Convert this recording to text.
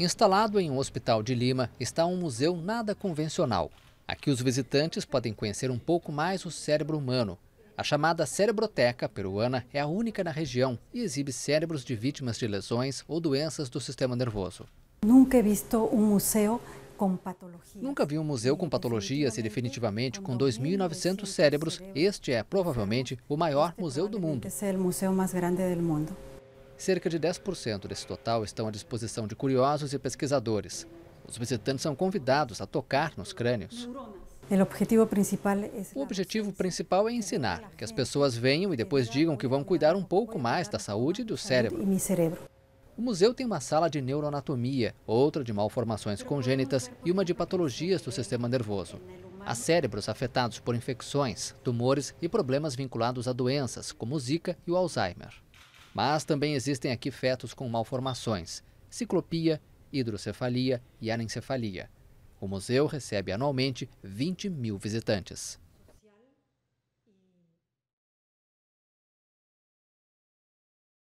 Instalado em um hospital de Lima, está um museu nada convencional. Aqui os visitantes podem conhecer um pouco mais o cérebro humano. A chamada Cerebroteca peruana é a única na região e exibe cérebros de vítimas de lesões ou doenças do sistema nervoso. Nunca visto um museu com patologias. Nunca vi um museu com patologias e definitivamente com 2.900 cérebros, este é provavelmente o maior museu do mundo. Este é o museu mais grande do mundo. Cerca de 10% desse total estão à disposição de curiosos e pesquisadores. Os visitantes são convidados a tocar nos crânios. O objetivo principal é ensinar, que as pessoas venham e depois digam que vão cuidar um pouco mais da saúde do cérebro. O museu tem uma sala de neuroanatomia, outra de malformações congênitas e uma de patologias do sistema nervoso. Há cérebros afetados por infecções, tumores e problemas vinculados a doenças, como o Zika e o Alzheimer. Mas também existem aqui fetos com malformações, ciclopia, hidrocefalia e anencefalia. O museu recebe anualmente 20 mil visitantes.